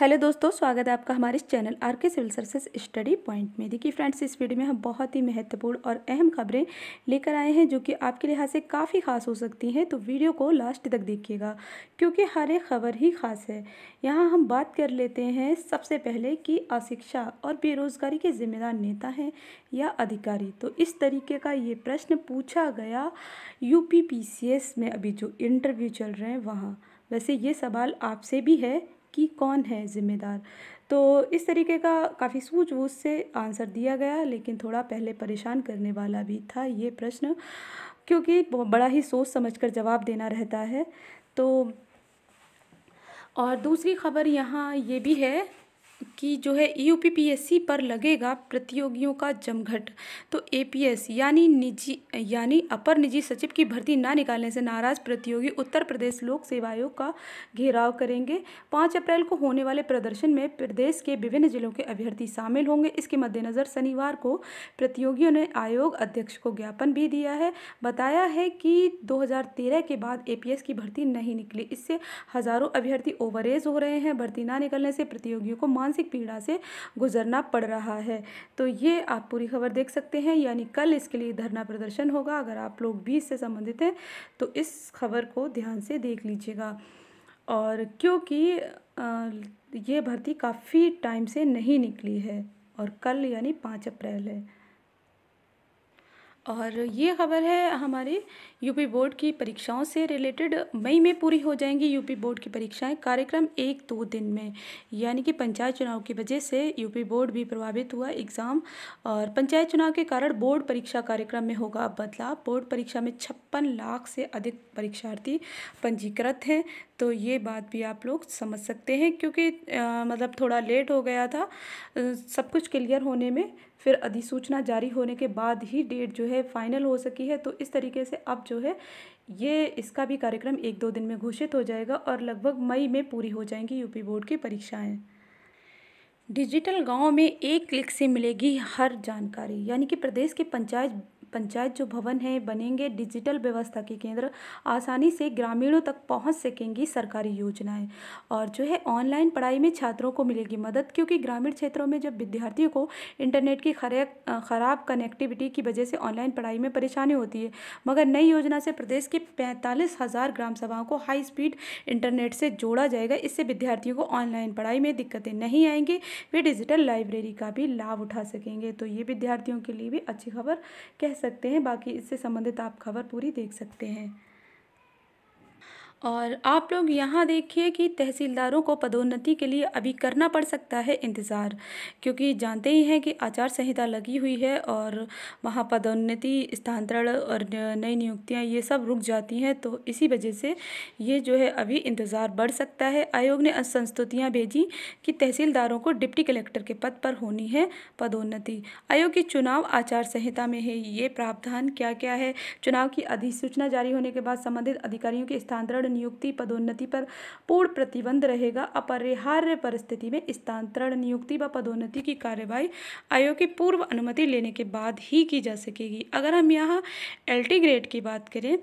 hello दोस्तों स्वागत है आपका हमारे इस channel R K civil services study point में देखिए फ्रेंड्स इस वीडियो में हम बहुत ही महत्वपूर्ण और अहम खबरें लेकर आए हैं जो कि आपके लिहाज से काफ़ी खास हो सकती हैं तो वीडियो को लास्ट तक देखिएगा क्योंकि हर एक खबर ही खास है यहाँ हम बात कर लेते हैं सबसे पहले कि अशिक्षा और बेरोजगारी के जिम्मेदार नेता हैं या अधिकारी तो इस तरीके का ये प्रश्न पूछा गया यू में अभी जो इंटरव्यू चल रहे हैं वहाँ वैसे ये सवाल आपसे भी है कि कौन है ज़िम्मेदार तो इस तरीके का काफ़ी सूझबूझ से आंसर दिया गया लेकिन थोड़ा पहले परेशान करने वाला भी था ये प्रश्न क्योंकि बड़ा ही सोच समझकर जवाब देना रहता है तो और दूसरी खबर यहाँ ये भी है की जो है यूपीपीएससी पर लगेगा प्रतियोगियों का जमघट तो एपीएस यानी निजी यानी अपर निजी सचिव की भर्ती ना निकालने से नाराज प्रतियोगी उत्तर प्रदेश लोक सेवा आयोग का घेराव करेंगे पाँच अप्रैल को होने वाले प्रदर्शन में प्रदेश के विभिन्न जिलों के अभ्यर्थी शामिल होंगे इसके मद्देनज़र शनिवार को प्रतियोगियों ने आयोग अध्यक्ष को ज्ञापन भी दिया है बताया है कि दो के बाद ए की भर्ती नहीं निकली इससे हज़ारों अभ्यर्थी ओवरेज हो रहे हैं भर्ती ना निकलने से प्रतियोगियों को मान मानसिक पीड़ा से गुजरना पड़ रहा है तो ये आप पूरी खबर देख सकते हैं यानी कल इसके लिए धरना प्रदर्शन होगा अगर आप लोग भी इससे संबंधित हैं तो इस खबर को ध्यान से देख लीजिएगा और क्योंकि ये भर्ती काफ़ी टाइम से नहीं निकली है और कल यानी पाँच अप्रैल है और ये खबर है हमारे यूपी बोर्ड की परीक्षाओं से रिलेटेड मई में पूरी हो जाएंगी यूपी बोर्ड की परीक्षाएं कार्यक्रम एक दो दिन में यानी कि पंचायत चुनाव की वजह से यूपी बोर्ड भी प्रभावित हुआ एग्ज़ाम और पंचायत चुनाव के कारण बोर्ड परीक्षा कार्यक्रम में होगा बदलाव बोर्ड परीक्षा में छप्पन लाख से अधिक परीक्षार्थी पंजीकृत हैं तो ये बात भी आप लोग समझ सकते हैं क्योंकि आ, मतलब थोड़ा लेट हो गया था सब कुछ क्लियर होने में फिर अधिसूचना जारी होने के बाद ही डेट जो है फाइनल हो सकी है तो इस तरीके से अब जो है ये इसका भी कार्यक्रम एक दो दिन में घोषित हो जाएगा और लगभग मई में पूरी हो जाएंगी यूपी बोर्ड की परीक्षाएँ डिजिटल गांव में एक क्लिक से मिलेगी हर जानकारी यानी कि प्रदेश के पंचायत पंचायत जो भवन है बनेंगे डिजिटल व्यवस्था के केंद्र आसानी से ग्रामीणों तक पहुंच सकेंगी सरकारी योजनाएं और जो है ऑनलाइन पढ़ाई में छात्रों को मिलेगी मदद क्योंकि ग्रामीण क्षेत्रों में जब विद्यार्थियों को इंटरनेट की ख़राब कनेक्टिविटी की वजह से ऑनलाइन पढ़ाई में परेशानी होती है मगर नई योजना से प्रदेश के पैंतालीस हज़ार ग्राम सभाओं को हाई स्पीड इंटरनेट से जोड़ा जाएगा इससे विद्यार्थियों को ऑनलाइन पढ़ाई में दिक्कतें नहीं आएंगी वे डिजिटल लाइब्रेरी का भी लाभ उठा सकेंगे तो ये विद्यार्थियों के लिए भी अच्छी खबर कह सकते हैं बाकी इससे संबंधित आप खबर पूरी देख सकते हैं और आप लोग यहाँ देखिए कि तहसीलदारों को पदोन्नति के लिए अभी करना पड़ सकता है इंतज़ार क्योंकि जानते ही हैं कि आचार संहिता लगी हुई है और वहाँ पदोन्नति स्थानांतरण और नई नियुक्तियाँ ये सब रुक जाती हैं तो इसी वजह से ये जो है अभी इंतज़ार बढ़ सकता है आयोग ने संस्तुतियाँ भेजी कि तहसीलदारों को डिप्टी कलेक्टर के पद पर होनी है पदोन्नति आयोग की चुनाव आचार संहिता में है ये प्रावधान क्या क्या है चुनाव की अधिसूचना जारी होने के बाद संबंधित अधिकारियों के स्थानांतरण स्थानांतरण नियुक्ति पदोन्नति पर पूर्ण प्रतिबंध रहेगा अपरिहार्य परिस्थिति में स्थानांतरण नियुक्ति व पदोन्नति की कार्यवाही आयोग की पूर्व अनुमति लेने के बाद ही की जा सकेगी अगर हम यहाँ एल ग्रेड की बात करें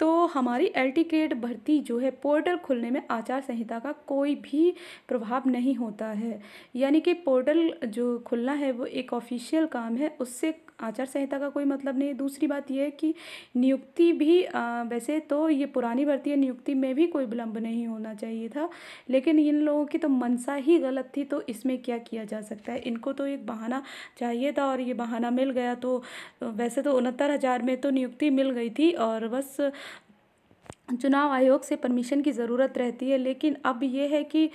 तो हमारी एल टी ग्रेड भर्ती जो है पोर्टल खुलने में आचार संहिता का कोई भी प्रभाव नहीं होता है यानी कि पोर्टल जो खुलना है वो एक ऑफिशियल काम है उससे आचार संहिता का कोई मतलब नहीं है दूसरी बात यह है कि नियुक्ति भी आ, वैसे तो ये पुरानी भर्ती है नियुक्ति में भी कोई विलंब नहीं होना चाहिए था लेकिन इन लोगों की तो मनसा ही गलत थी तो इसमें क्या किया जा सकता है इनको तो एक बहाना चाहिए था और ये बहाना मिल गया तो वैसे तो उनहत्तर हज़ार में तो नियुक्ति मिल गई थी और बस चुनाव आयोग से परमिशन की ज़रूरत रहती है लेकिन अब यह है कि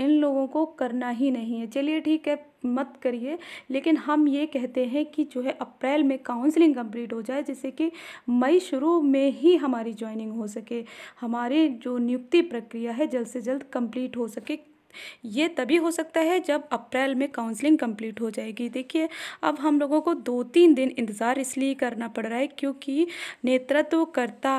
इन लोगों को करना ही नहीं है चलिए ठीक है मत करिए लेकिन हम ये कहते हैं कि जो है अप्रैल में काउंसलिंग कंप्लीट हो जाए जिससे कि मई शुरू में ही हमारी ज्वाइनिंग हो सके हमारे जो नियुक्ति प्रक्रिया है जल्द से जल्द कंप्लीट हो सके ये तभी हो सकता है जब अप्रैल में काउंसलिंग कंप्लीट हो जाएगी देखिए अब हम लोगों को दो तीन दिन इंतज़ार इसलिए करना पड़ रहा है क्योंकि नेतृत्वकर्ता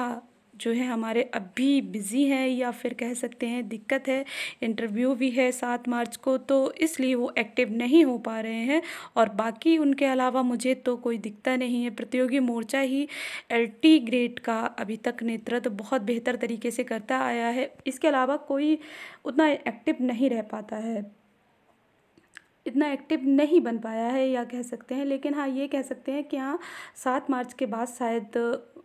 जो है हमारे अभी बिज़ी हैं या फिर कह सकते हैं दिक्कत है इंटरव्यू भी है सात मार्च को तो इसलिए वो एक्टिव नहीं हो पा रहे हैं और बाकी उनके अलावा मुझे तो कोई दिखता नहीं है प्रतियोगी मोर्चा ही एल ग्रेड का अभी तक नेतृत्व बहुत बेहतर तरीके से करता आया है इसके अलावा कोई उतना एक्टिव नहीं रह पाता है इतना एक्टिव नहीं बन पाया है या कह सकते हैं लेकिन हाँ ये कह सकते हैं कि हाँ सात मार्च के बाद शायद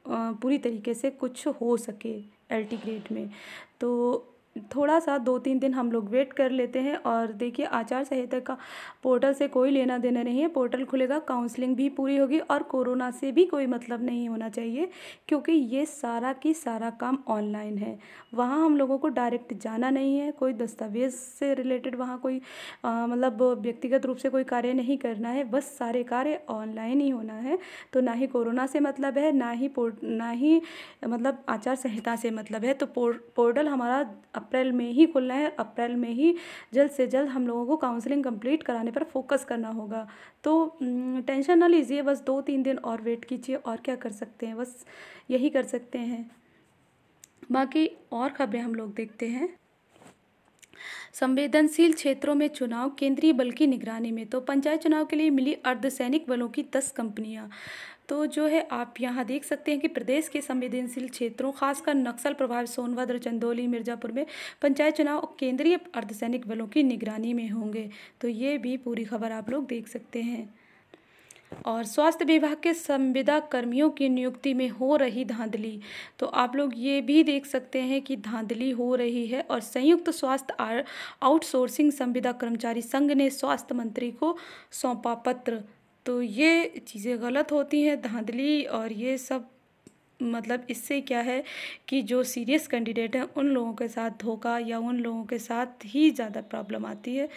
पूरी तरीके से कुछ हो सके एल्टी ग्रेड में तो थोड़ा सा दो तीन दिन हम लोग वेट कर लेते हैं और देखिए आचार संहिता का पोर्टल से कोई लेना देना नहीं है पोर्टल खुलेगा काउंसलिंग भी पूरी होगी और कोरोना से भी कोई मतलब नहीं होना चाहिए क्योंकि ये सारा की सारा काम ऑनलाइन है वहाँ हम लोगों को डायरेक्ट जाना नहीं है कोई दस्तावेज़ से रिलेटेड वहाँ कोई मतलब व्यक्तिगत रूप से कोई कार्य नहीं करना है बस सारे कार्य ऑनलाइन ही होना है तो ना ही कोरोना से मतलब है ना ही ना ही मतलब आचार संहिता से मतलब है तो पोर्टल हमारा अप्रैल में ही खुलना है अप्रैल में ही जल्द से जल्द हम लोगों को काउंसलिंग कंप्लीट कराने पर फोकस करना होगा तो टेंशन ना लीजिए बस दो तीन दिन और वेट कीजिए और क्या कर सकते हैं बस यही कर सकते हैं बाकी और खबरें हम लोग देखते हैं संवेदनशील क्षेत्रों में चुनाव केंद्रीय बल की निगरानी में तो पंचायत चुनाव के लिए मिली अर्धसैनिक बलों की दस कंपनियां तो जो है आप यहाँ देख सकते हैं कि प्रदेश के संवेदनशील क्षेत्रों खासकर नक्सल प्रभावित सोनभद्र चंदौली मिर्जापुर में पंचायत चुनाव केंद्रीय अर्धसैनिक बलों की निगरानी में होंगे तो ये भी पूरी खबर आप लोग देख सकते हैं और स्वास्थ्य विभाग के संविदा कर्मियों की नियुक्ति में हो रही धांधली तो आप लोग ये भी देख सकते हैं कि धांधली हो रही है और संयुक्त स्वास्थ्य आउटसोर्सिंग संविदा कर्मचारी संघ ने स्वास्थ्य मंत्री को सौंपा पत्र तो ये चीज़ें गलत होती हैं धांधली और ये सब मतलब इससे क्या है कि जो सीरियस कैंडिडेट हैं उन लोगों के साथ धोखा या उन लोगों के साथ ही ज़्यादा प्रॉब्लम आती है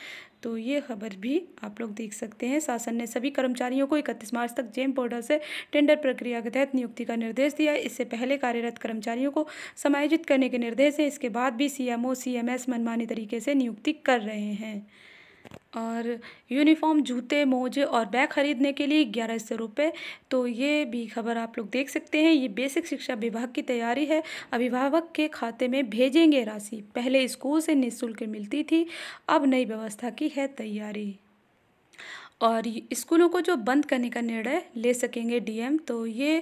तो ये खबर भी आप लोग देख सकते हैं शासन ने सभी कर्मचारियों को इकतीस मार्च तक जेम पोर्टल से टेंडर प्रक्रिया के तहत नियुक्ति का निर्देश दिया है इससे पहले कार्यरत कर्मचारियों को समायोजित करने के निर्देश हैं इसके बाद भी सी एम मनमानी तरीके से नियुक्ति कर रहे हैं और यूनिफॉर्म जूते मोजे और बैग खरीदने के लिए ग्यारह सौ रुपये तो ये भी खबर आप लोग देख सकते हैं ये बेसिक शिक्षा विभाग की तैयारी है अभिभावक के खाते में भेजेंगे राशि पहले स्कूल से निःशुल्क मिलती थी अब नई व्यवस्था की है तैयारी और स्कूलों को जो बंद करने का निर्णय ले सकेंगे डीएम तो ये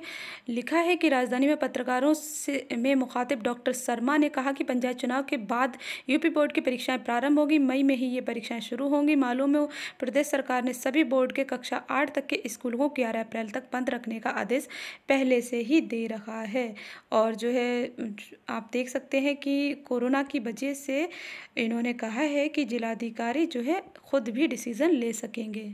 लिखा है कि राजधानी में पत्रकारों से में मुखातिब डॉक्टर शर्मा ने कहा कि पंचायत चुनाव के बाद यूपी बोर्ड की परीक्षाएं प्रारंभ होगी मई में ही ये परीक्षाएं शुरू होंगी मालूम है प्रदेश सरकार ने सभी बोर्ड के कक्षा आठ तक के स्कूलों को ग्यारह अप्रैल तक बंद रखने का आदेश पहले से ही दे रखा है और जो है आप देख सकते हैं कि कोरोना की वजह से इन्होंने कहा है कि जिलाधिकारी जो है खुद भी डिसीज़न ले सकेंगे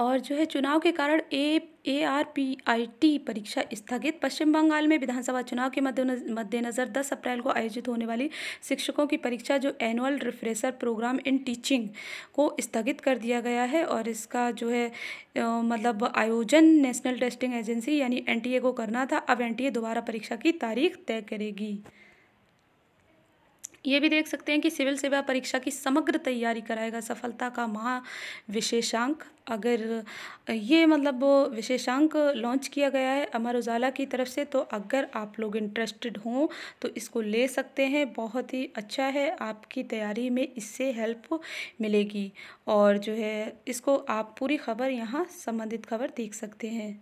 और जो है चुनाव के कारण A A R P I T परीक्षा स्थगित पश्चिम बंगाल में विधानसभा चुनाव के मद्देनज़र दस अप्रैल को आयोजित होने वाली शिक्षकों की परीक्षा जो annual refresher programme in teaching को स्थगित कर दिया गया है और इसका जो है मतलब आयोजन नेशनल टेस्टिंग एजेंसी यानी एन को करना था अब एन दोबारा परीक्षा की तारीख तय करेगी ये भी देख सकते हैं कि सिविल सेवा परीक्षा की समग्र तैयारी कराएगा सफलता का महा विशेषांक अगर ये मतलब विशेषांक लॉन्च किया गया है अमर उजाला की तरफ से तो अगर आप लोग इंटरेस्टेड हों तो इसको ले सकते हैं बहुत ही अच्छा है आपकी तैयारी में इससे हेल्प मिलेगी और जो है इसको आप पूरी खबर यहाँ संबंधित खबर देख सकते हैं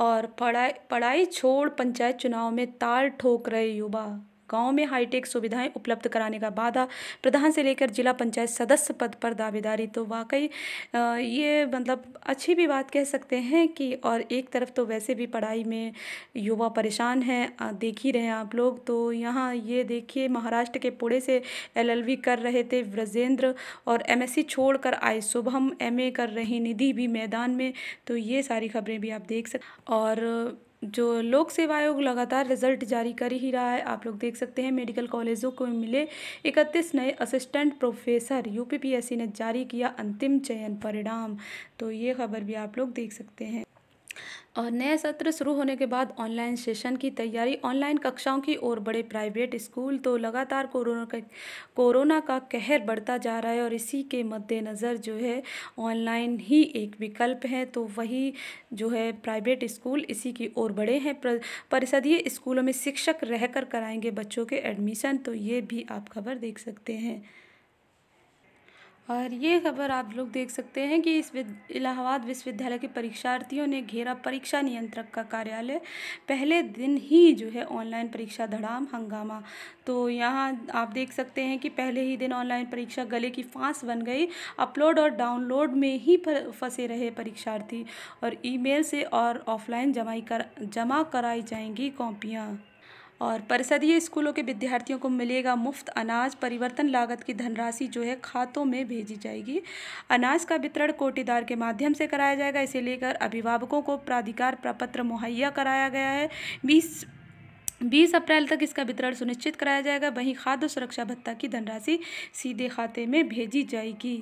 और पढ़ाई पढ़ाई छोड़ पंचायत चुनाव में ताल ठोक रहे युवा गाँव में हाईटेक सुविधाएं उपलब्ध कराने का वादा प्रधान से लेकर जिला पंचायत सदस्य पद पर दावेदारी तो वाकई ये मतलब अच्छी भी बात कह सकते हैं कि और एक तरफ तो वैसे भी पढ़ाई में युवा परेशान हैं देख ही रहे हैं आप लोग तो यहाँ ये देखिए महाराष्ट्र के पुणे से एल कर रहे थे ब्रजेंद्र और एम छोड़कर आए शुभम एम कर रही निधि भी मैदान में तो ये सारी खबरें भी आप देख सकते और जो लोक सेवा आयोग लगातार रिजल्ट जारी कर ही रहा है आप लोग देख सकते हैं मेडिकल कॉलेजों को मिले इकतीस नए असिस्टेंट प्रोफेसर यूपीपीएससी ने जारी किया अंतिम चयन परिणाम तो ये खबर भी आप लोग देख सकते हैं और नए सत्र शुरू होने के बाद ऑनलाइन सेशन की तैयारी ऑनलाइन कक्षाओं की ओर बड़े प्राइवेट स्कूल तो लगातार कोरोना का कोरोना का कहर बढ़ता जा रहा है और इसी के मद्देनज़र जो है ऑनलाइन ही एक विकल्प है तो वही जो है प्राइवेट स्कूल इसी की ओर बढ़े हैं परिषदीय स्कूलों में शिक्षक रहकर कराएंगे बच्चों के एडमिशन तो ये भी आप खबर देख सकते हैं और ये खबर आप लोग देख सकते हैं कि इस इलाहाबाद विश्वविद्यालय के परीक्षार्थियों ने घेरा परीक्षा नियंत्रक का कार्यालय पहले दिन ही जो है ऑनलाइन परीक्षा धड़ाम हंगामा तो यहाँ आप देख सकते हैं कि पहले ही दिन ऑनलाइन परीक्षा गले की फांस बन गई अपलोड और डाउनलोड में ही फंसे रहे परीक्षार्थी और ईमेल से और ऑफलाइन जमाई कर जमा कराई जाएंगी कॉपियाँ और परिषदीय स्कूलों के विद्यार्थियों को मिलेगा मुफ्त अनाज परिवर्तन लागत की धनराशि जो है खातों में भेजी जाएगी अनाज का वितरण कोटेदार के माध्यम से कराया जाएगा इसे लेकर अभिभावकों को प्राधिकार प्रपत्र मुहैया कराया गया है बीस बीस अप्रैल तक इसका वितरण सुनिश्चित कराया जाएगा वहीं खाद्य सुरक्षा भत्ता की धनराशि सीधे खाते में भेजी जाएगी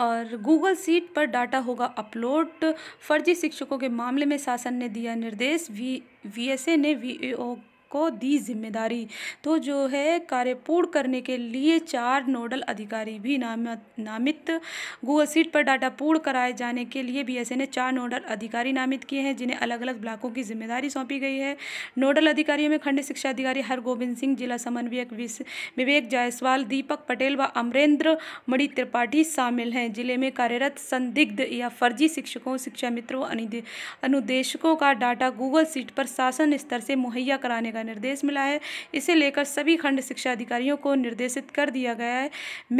और गूगल सीट पर डाटा होगा अपलोड फर्जी शिक्षकों के मामले में शासन ने दिया निर्देश वी वीएसए ने वीओ को दी जिम्मेदारी तो जो है कार्य पूर्ण करने के लिए चार नोडल अधिकारी भी नामित नामित गूगल सीट पर डाटा पूर्ण कराए जाने के लिए बी एस ने चार नोडल अधिकारी नामित किए हैं जिन्हें अलग अलग ब्लाकों की जिम्मेदारी सौंपी गई है नोडल अधिकारियों में खंड शिक्षा अधिकारी हरगोविंद सिंह जिला समन्वयक विवेक जायसवाल दीपक पटेल व अमरेंद्र मणि त्रिपाठी शामिल हैं जिले में कार्यरत संदिग्ध या फर्जी शिक्षकों शिक्षा मित्रों अनुदेशकों का डाटा गूगल सीट पर शासन स्तर से मुहैया कराने का निर्देश मिला है इसे लेकर सभी खंड शिक्षा अधिकारियों को निर्देशित कर दिया गया है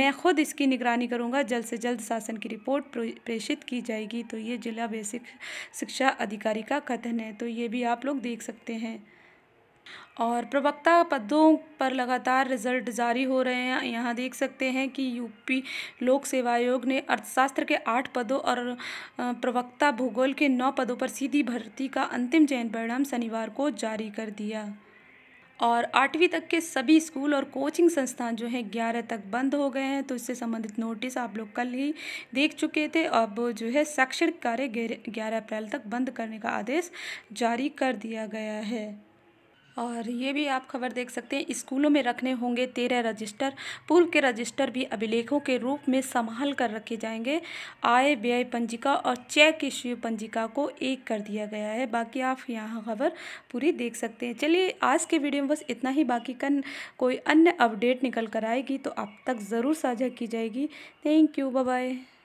मैं खुद इसकी निगरानी करूँगा जल्द से जल्द शासन की रिपोर्ट प्रेषित की जाएगी तो ये जिला बेसिक शिक्षा अधिकारी का कथन है तो ये भी आप लोग देख सकते हैं और प्रवक्ता पदों पर लगातार रिजल्ट जारी हो रहे हैं यहाँ देख सकते हैं कि यूपी लोक सेवा आयोग ने अर्थशास्त्र के आठ पदों और प्रवक्ता भूगोल के नौ पदों पर सीधी भर्ती का अंतिम चयन परिणाम शनिवार को जारी कर दिया और आठवीं तक के सभी स्कूल और कोचिंग संस्थान जो हैं ग्यारह तक बंद हो गए हैं तो इससे संबंधित नोटिस आप लोग कल ही देख चुके थे अब जो है शैक्षणिक कार्य ग्यारह अप्रैल तक बंद करने का आदेश जारी कर दिया गया है और ये भी आप खबर देख सकते हैं स्कूलों में रखने होंगे तेरह रजिस्टर पूर्व के रजिस्टर भी अभिलेखों के रूप में संभाल कर रखे जाएंगे आय व्यय पंजिका और चेक इश्यू पंजिका को एक कर दिया गया है बाकी आप यहाँ खबर पूरी देख सकते हैं चलिए आज के वीडियो में बस इतना ही बाकी कन कोई अन्य अपडेट निकल कर आएगी तो आप तक ज़रूर साझा की जाएगी थैंक यू बाय